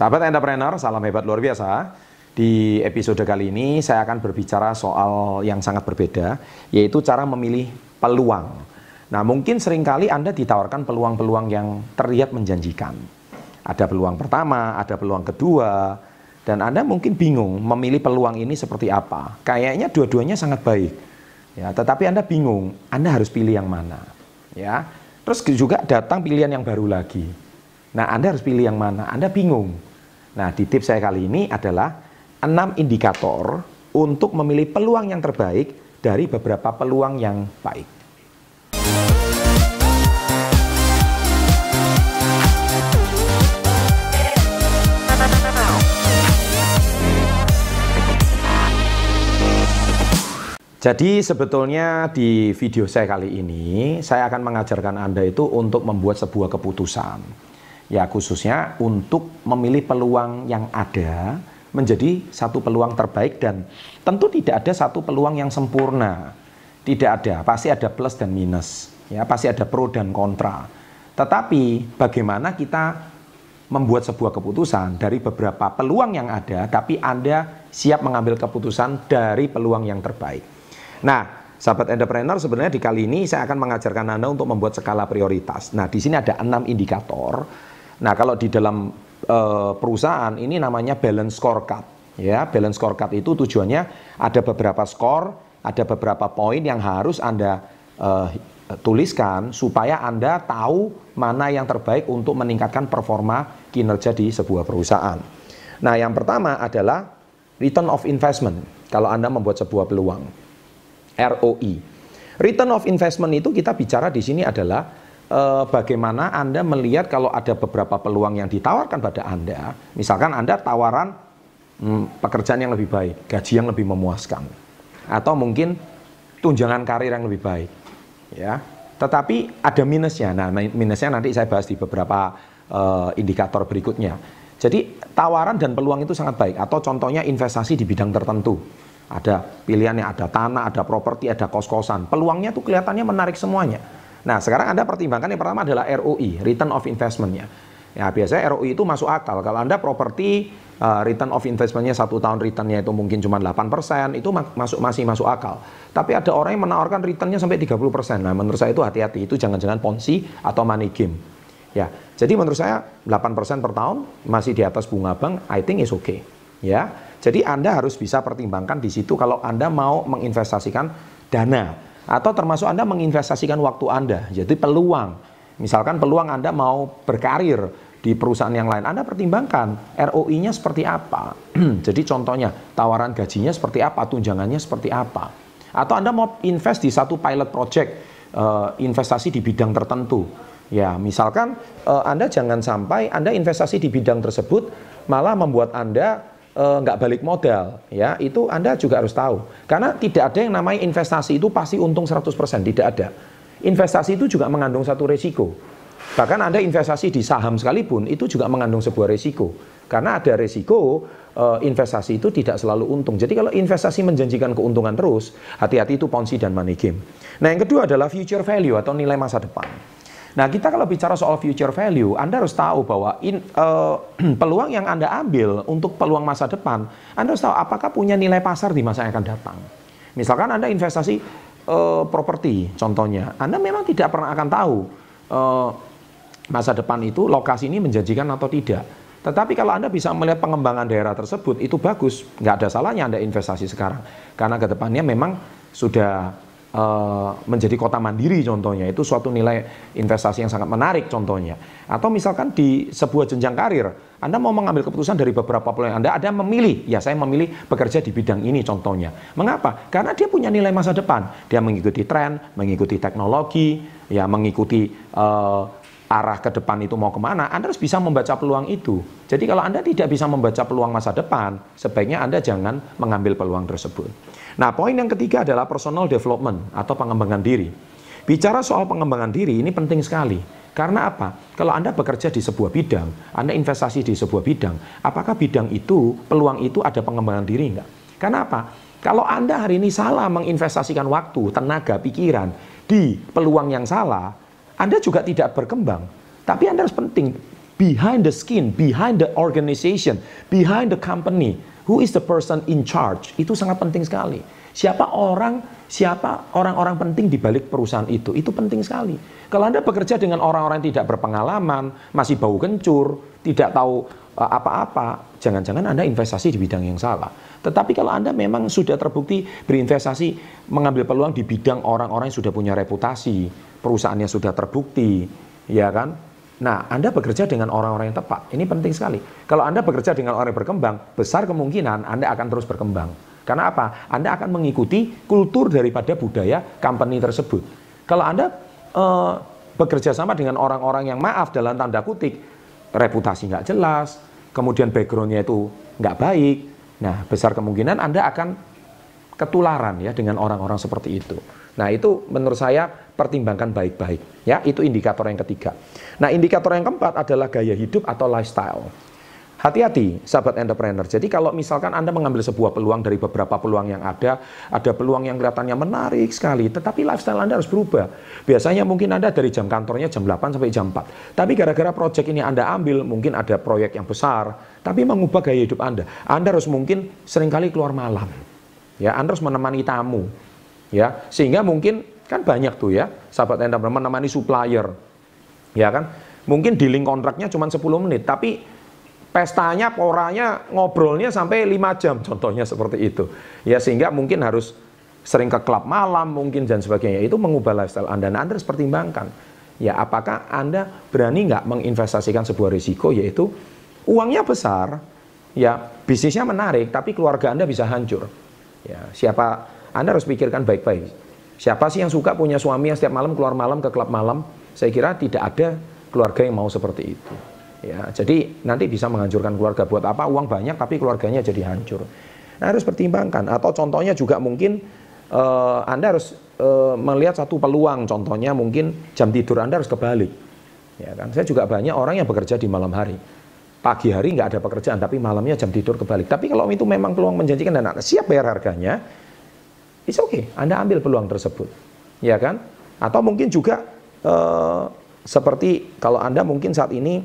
Sahabat entrepreneur, salam hebat luar biasa. Di episode kali ini saya akan berbicara soal yang sangat berbeda, yaitu cara memilih peluang. Nah, mungkin seringkali Anda ditawarkan peluang-peluang yang terlihat menjanjikan. Ada peluang pertama, ada peluang kedua, dan Anda mungkin bingung memilih peluang ini seperti apa. Kayaknya dua-duanya sangat baik. Ya, tetapi Anda bingung, Anda harus pilih yang mana. Ya. Terus juga datang pilihan yang baru lagi. Nah, Anda harus pilih yang mana? Anda bingung. Nah, di tips saya kali ini adalah 6 indikator untuk memilih peluang yang terbaik dari beberapa peluang yang baik. Jadi sebetulnya di video saya kali ini saya akan mengajarkan Anda itu untuk membuat sebuah keputusan ya khususnya untuk memilih peluang yang ada menjadi satu peluang terbaik dan tentu tidak ada satu peluang yang sempurna. Tidak ada, pasti ada plus dan minus, ya pasti ada pro dan kontra. Tetapi bagaimana kita membuat sebuah keputusan dari beberapa peluang yang ada tapi Anda siap mengambil keputusan dari peluang yang terbaik. Nah, sahabat entrepreneur sebenarnya di kali ini saya akan mengajarkan Anda untuk membuat skala prioritas. Nah, di sini ada enam indikator Nah, kalau di dalam e, perusahaan ini namanya balance scorecard. Ya, balance scorecard itu tujuannya ada beberapa skor, ada beberapa poin yang harus Anda e, tuliskan supaya Anda tahu mana yang terbaik untuk meningkatkan performa kinerja di sebuah perusahaan. Nah, yang pertama adalah return of investment. Kalau Anda membuat sebuah peluang, ROI. E. Return of investment itu kita bicara di sini adalah Eh, bagaimana Anda melihat kalau ada beberapa peluang yang ditawarkan pada Anda, misalkan Anda tawaran hmm, pekerjaan yang lebih baik, gaji yang lebih memuaskan, atau mungkin tunjangan karir yang lebih baik, ya. Tetapi ada minusnya. Nah, minusnya nanti saya bahas di beberapa uh, indikator berikutnya. Jadi tawaran dan peluang itu sangat baik. Atau contohnya investasi di bidang tertentu. Ada pilihannya, ada tanah, ada properti, ada kos-kosan. Peluangnya tuh kelihatannya menarik semuanya. Nah, sekarang Anda pertimbangkan yang pertama adalah ROI, return of investment-nya. Ya, biasanya ROI itu masuk akal. Kalau Anda properti uh, return of investment-nya satu tahun return-nya itu mungkin cuma 8%, itu masuk masih masuk akal. Tapi ada orang yang menawarkan return-nya sampai 30%. Nah, menurut saya itu hati-hati, itu jangan-jangan ponzi atau money game. Ya, jadi menurut saya 8% per tahun masih di atas bunga bank, I think is okay. Ya. Jadi Anda harus bisa pertimbangkan di situ kalau Anda mau menginvestasikan dana atau termasuk Anda menginvestasikan waktu Anda. Jadi peluang, misalkan peluang Anda mau berkarir di perusahaan yang lain, Anda pertimbangkan ROI-nya seperti apa. Jadi contohnya, tawaran gajinya seperti apa, tunjangannya seperti apa. Atau Anda mau invest di satu pilot project, eh, investasi di bidang tertentu. Ya, misalkan eh, Anda jangan sampai Anda investasi di bidang tersebut malah membuat Anda Eh, nggak e, balik modal ya itu Anda juga harus tahu karena tidak ada yang namanya investasi itu pasti untung 100% tidak ada investasi itu juga mengandung satu resiko bahkan Anda investasi di saham sekalipun itu juga mengandung sebuah resiko karena ada resiko e, investasi itu tidak selalu untung jadi kalau investasi menjanjikan keuntungan terus hati-hati itu ponzi dan money game nah yang kedua adalah future value atau nilai masa depan Nah, kita kalau bicara soal future value, Anda harus tahu bahwa in, uh, peluang yang Anda ambil untuk peluang masa depan, Anda harus tahu apakah punya nilai pasar di masa yang akan datang. Misalkan Anda investasi uh, properti, contohnya, Anda memang tidak pernah akan tahu uh, masa depan itu lokasi ini menjanjikan atau tidak. Tetapi kalau Anda bisa melihat pengembangan daerah tersebut, itu bagus. Nggak ada salahnya Anda investasi sekarang. Karena ke depannya memang sudah Eh, menjadi kota mandiri contohnya itu suatu nilai investasi yang sangat menarik contohnya atau misalkan di sebuah jenjang karir Anda mau mengambil keputusan dari beberapa peluang Anda Anda memilih ya saya memilih bekerja di bidang ini contohnya mengapa karena dia punya nilai masa depan dia mengikuti tren mengikuti teknologi ya mengikuti uh, arah ke depan itu mau kemana, Anda harus bisa membaca peluang itu. Jadi kalau Anda tidak bisa membaca peluang masa depan, sebaiknya Anda jangan mengambil peluang tersebut. Nah, poin yang ketiga adalah personal development atau pengembangan diri. Bicara soal pengembangan diri ini penting sekali. Karena apa? Kalau Anda bekerja di sebuah bidang, Anda investasi di sebuah bidang, apakah bidang itu, peluang itu ada pengembangan diri enggak? Karena apa? Kalau Anda hari ini salah menginvestasikan waktu, tenaga, pikiran di peluang yang salah, anda juga tidak berkembang. Tapi Anda harus penting behind the skin, behind the organization, behind the company, who is the person in charge. Itu sangat penting sekali. Siapa orang, siapa orang-orang penting di balik perusahaan itu? Itu penting sekali. Kalau Anda bekerja dengan orang-orang yang tidak berpengalaman, masih bau kencur, tidak tahu eh, apa-apa, jangan-jangan Anda investasi di bidang yang salah. Tetapi kalau Anda memang sudah terbukti berinvestasi mengambil peluang di bidang orang-orang yang sudah punya reputasi, perusahaannya sudah terbukti, ya kan? Nah, Anda bekerja dengan orang-orang yang tepat. Ini penting sekali. Kalau Anda bekerja dengan orang yang berkembang, besar kemungkinan Anda akan terus berkembang. Karena apa? Anda akan mengikuti kultur daripada budaya company tersebut. Kalau Anda eh, bekerja sama dengan orang-orang yang maaf dalam tanda kutip, reputasi nggak jelas, kemudian backgroundnya itu nggak baik, nah besar kemungkinan Anda akan ketularan ya dengan orang-orang seperti itu. Nah, itu menurut saya pertimbangkan baik-baik ya, itu indikator yang ketiga. Nah, indikator yang keempat adalah gaya hidup atau lifestyle. Hati-hati sahabat entrepreneur. Jadi kalau misalkan Anda mengambil sebuah peluang dari beberapa peluang yang ada, ada peluang yang kelihatannya menarik sekali, tetapi lifestyle Anda harus berubah. Biasanya mungkin Anda dari jam kantornya jam 8 sampai jam 4. Tapi gara-gara proyek ini Anda ambil, mungkin ada proyek yang besar, tapi mengubah gaya hidup Anda. Anda harus mungkin seringkali keluar malam ya Anda harus menemani tamu ya sehingga mungkin kan banyak tuh ya sahabat Anda menemani supplier ya kan mungkin dealing kontraknya cuma 10 menit tapi pestanya poranya ngobrolnya sampai 5 jam contohnya seperti itu ya sehingga mungkin harus sering ke klub malam mungkin dan sebagainya itu mengubah lifestyle Anda nah, Anda harus pertimbangkan ya apakah Anda berani nggak menginvestasikan sebuah risiko yaitu uangnya besar ya bisnisnya menarik tapi keluarga Anda bisa hancur Ya, siapa Anda harus pikirkan baik-baik. Siapa sih yang suka punya suami yang setiap malam keluar malam ke klub malam? Saya kira tidak ada keluarga yang mau seperti itu. Ya, jadi nanti bisa menghancurkan keluarga buat apa? Uang banyak tapi keluarganya jadi hancur. Nah, harus pertimbangkan atau contohnya juga mungkin uh, Anda harus uh, melihat satu peluang contohnya mungkin jam tidur Anda harus kebalik. Ya kan? Saya juga banyak orang yang bekerja di malam hari pagi hari nggak ada pekerjaan tapi malamnya jam tidur kebalik. Tapi kalau itu memang peluang menjanjikan dan Anda siap bayar harganya, it's okay. Anda ambil peluang tersebut. Ya kan? Atau mungkin juga eh, seperti kalau Anda mungkin saat ini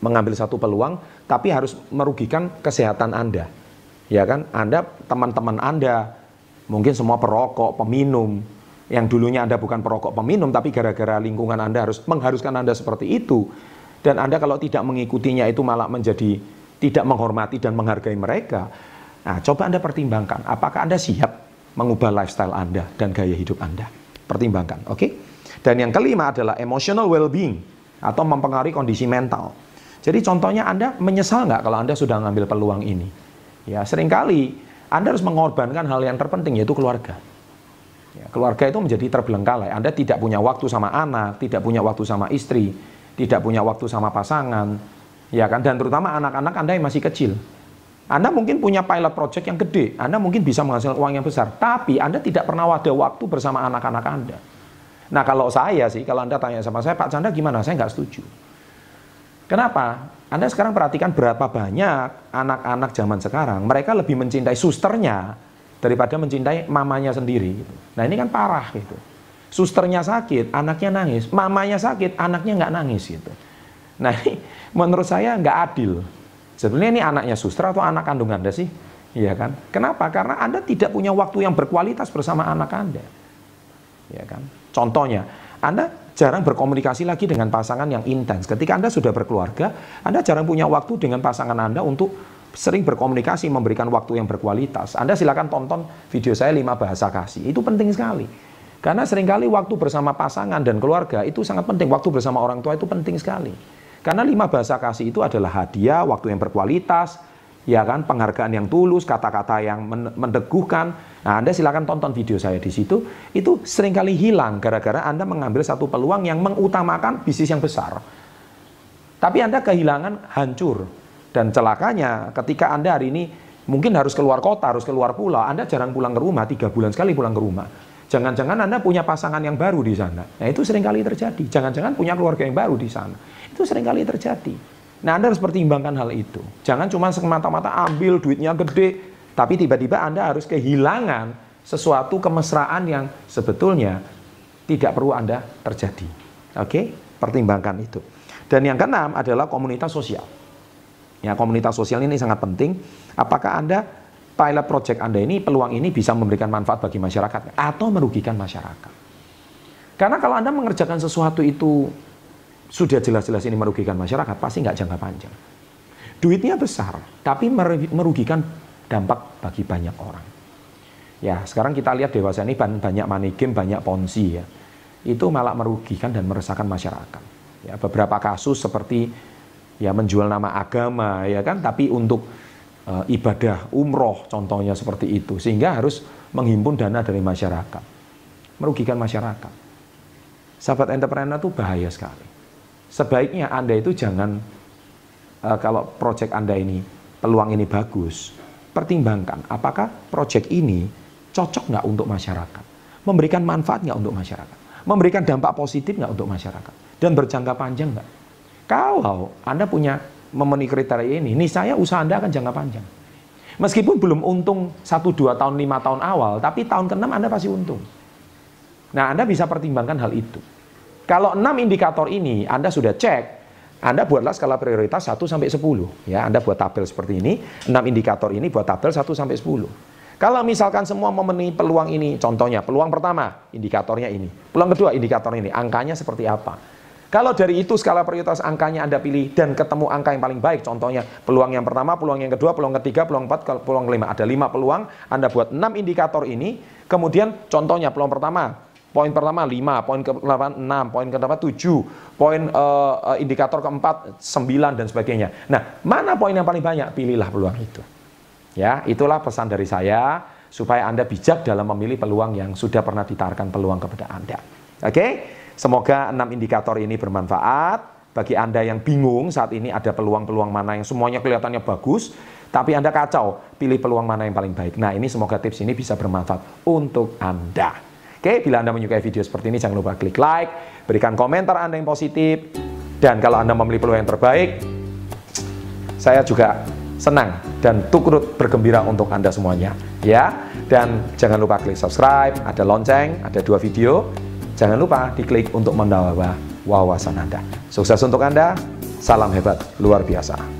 mengambil satu peluang tapi harus merugikan kesehatan Anda. Ya kan? Anda teman-teman Anda mungkin semua perokok, peminum, yang dulunya Anda bukan perokok peminum tapi gara-gara lingkungan Anda harus mengharuskan Anda seperti itu dan Anda kalau tidak mengikutinya itu malah menjadi tidak menghormati dan menghargai mereka. Nah, coba Anda pertimbangkan, apakah Anda siap mengubah lifestyle Anda dan gaya hidup Anda? Pertimbangkan, oke? Okay? Dan yang kelima adalah emotional well-being atau mempengaruhi kondisi mental. Jadi contohnya Anda menyesal nggak kalau Anda sudah mengambil peluang ini? Ya, seringkali Anda harus mengorbankan hal yang terpenting yaitu keluarga. Ya, keluarga itu menjadi terbelengkalai. Anda tidak punya waktu sama anak, tidak punya waktu sama istri, tidak punya waktu sama pasangan, ya kan? Dan terutama anak-anak Anda yang masih kecil. Anda mungkin punya pilot project yang gede, Anda mungkin bisa menghasilkan uang yang besar, tapi Anda tidak pernah ada waktu bersama anak-anak Anda. Nah kalau saya sih, kalau Anda tanya sama saya, Pak Canda gimana? Saya nggak setuju. Kenapa? Anda sekarang perhatikan berapa banyak anak-anak zaman sekarang, mereka lebih mencintai susternya daripada mencintai mamanya sendiri. Nah ini kan parah gitu susternya sakit, anaknya nangis, mamanya sakit, anaknya nggak nangis gitu. Nah ini menurut saya nggak adil. Sebenarnya ini anaknya suster atau anak kandung Anda sih? Iya kan? Kenapa? Karena Anda tidak punya waktu yang berkualitas bersama anak Anda. Iya kan? Contohnya, Anda jarang berkomunikasi lagi dengan pasangan yang intens. Ketika Anda sudah berkeluarga, Anda jarang punya waktu dengan pasangan Anda untuk sering berkomunikasi, memberikan waktu yang berkualitas. Anda silakan tonton video saya 5 bahasa kasih. Itu penting sekali. Karena seringkali waktu bersama pasangan dan keluarga itu sangat penting. Waktu bersama orang tua itu penting sekali. Karena lima bahasa kasih itu adalah hadiah, waktu yang berkualitas, ya kan, penghargaan yang tulus, kata-kata yang mendeguhkan. Nah, Anda silakan tonton video saya di situ. Itu seringkali hilang gara-gara Anda mengambil satu peluang yang mengutamakan bisnis yang besar. Tapi Anda kehilangan hancur. Dan celakanya ketika Anda hari ini mungkin harus keluar kota, harus keluar pulau, Anda jarang pulang ke rumah, tiga bulan sekali pulang ke rumah. Jangan-jangan Anda punya pasangan yang baru di sana. Nah, itu sering kali terjadi. Jangan-jangan punya keluarga yang baru di sana. Itu sering kali terjadi. Nah, Anda harus pertimbangkan hal itu. Jangan cuma semata-mata ambil duitnya gede, tapi tiba-tiba Anda harus kehilangan sesuatu kemesraan yang sebetulnya tidak perlu Anda terjadi. Oke, pertimbangkan itu. Dan yang keenam adalah komunitas sosial. Ya, komunitas sosial ini sangat penting. Apakah Anda pilot project Anda ini, peluang ini bisa memberikan manfaat bagi masyarakat atau merugikan masyarakat. Karena kalau Anda mengerjakan sesuatu itu sudah jelas-jelas ini merugikan masyarakat, pasti nggak jangka panjang. Duitnya besar, tapi merugikan dampak bagi banyak orang. Ya, sekarang kita lihat dewasa ini banyak money game, banyak ponzi ya. Itu malah merugikan dan meresahkan masyarakat. Ya, beberapa kasus seperti ya menjual nama agama ya kan, tapi untuk Eh, ibadah umroh contohnya seperti itu sehingga harus menghimpun dana dari masyarakat merugikan masyarakat sahabat entrepreneur itu bahaya sekali sebaiknya anda itu jangan eh, kalau proyek anda ini peluang ini bagus pertimbangkan apakah proyek ini cocok nggak untuk masyarakat memberikan manfaat nggak untuk masyarakat memberikan dampak positif nggak untuk masyarakat dan berjangka panjang nggak kalau anda punya memenuhi kriteria ini, saya usaha Anda akan jangka panjang. Meskipun belum untung 1, 2 tahun, 5 tahun awal, tapi tahun ke-6 Anda pasti untung. Nah, Anda bisa pertimbangkan hal itu. Kalau 6 indikator ini Anda sudah cek, Anda buatlah skala prioritas 1 sampai 10. Ya, Anda buat tabel seperti ini, 6 indikator ini buat tabel 1 sampai 10. Kalau misalkan semua memenuhi peluang ini, contohnya peluang pertama, indikatornya ini. Peluang kedua, indikator ini. Angkanya seperti apa? Kalau dari itu skala prioritas angkanya Anda pilih dan ketemu angka yang paling baik, contohnya peluang yang pertama, peluang yang kedua, peluang ketiga, peluang empat, peluang kelima. Ada lima peluang, Anda buat enam indikator ini, kemudian contohnya peluang pertama, Poin pertama lima, poin ke-8 6, poin ke-8 7, poin uh, indikator keempat sembilan dan sebagainya. Nah, mana poin yang paling banyak? Pilihlah peluang itu. Ya, itulah pesan dari saya supaya Anda bijak dalam memilih peluang yang sudah pernah ditarikan peluang kepada Anda. Oke? Okay? Semoga enam indikator ini bermanfaat. Bagi Anda yang bingung saat ini ada peluang-peluang mana yang semuanya kelihatannya bagus, tapi Anda kacau, pilih peluang mana yang paling baik. Nah ini semoga tips ini bisa bermanfaat untuk Anda. Oke, bila Anda menyukai video seperti ini, jangan lupa klik like, berikan komentar Anda yang positif, dan kalau Anda memilih peluang yang terbaik, saya juga senang dan turut bergembira untuk Anda semuanya ya. Dan jangan lupa klik subscribe, ada lonceng, ada dua video Jangan lupa diklik untuk menambah wawasan Anda. Sukses untuk Anda, salam hebat luar biasa.